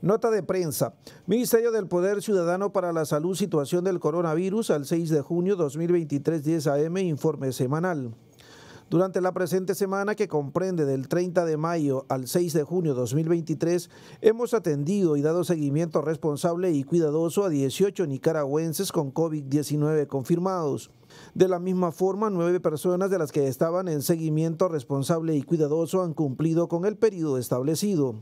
Nota de prensa. Ministerio del Poder Ciudadano para la Salud, situación del coronavirus al 6 de junio 2023, 10 AM, informe semanal. Durante la presente semana, que comprende del 30 de mayo al 6 de junio 2023, hemos atendido y dado seguimiento responsable y cuidadoso a 18 nicaragüenses con COVID-19 confirmados. De la misma forma, nueve personas de las que estaban en seguimiento responsable y cuidadoso han cumplido con el periodo establecido.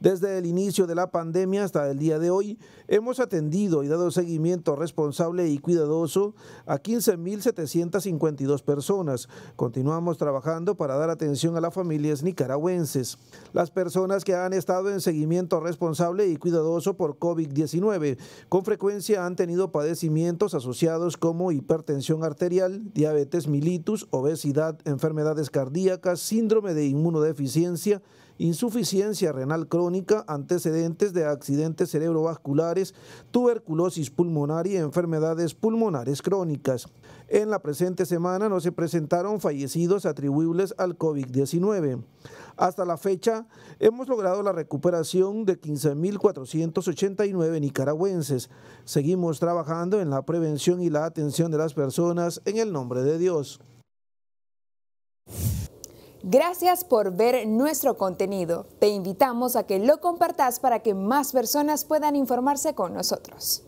Desde el inicio de la pandemia hasta el día de hoy, hemos atendido y dado seguimiento responsable y cuidadoso a 15.752 personas. Continuamos trabajando para dar atención a las familias nicaragüenses. Las personas que han estado en seguimiento responsable y cuidadoso por COVID-19 con frecuencia han tenido padecimientos asociados como hipertensión arterial, diabetes mellitus, obesidad, enfermedades cardíacas, síndrome de inmunodeficiencia, insuficiencia renal crónica, antecedentes de accidentes cerebrovasculares, tuberculosis pulmonar y enfermedades pulmonares crónicas. En la presente semana no se presentaron fallecidos atribuibles al COVID-19. Hasta la fecha, hemos logrado la recuperación de 15.489 nicaragüenses. Seguimos trabajando en la prevención y la atención de las personas en el nombre de Dios. Gracias por ver nuestro contenido. Te invitamos a que lo compartas para que más personas puedan informarse con nosotros.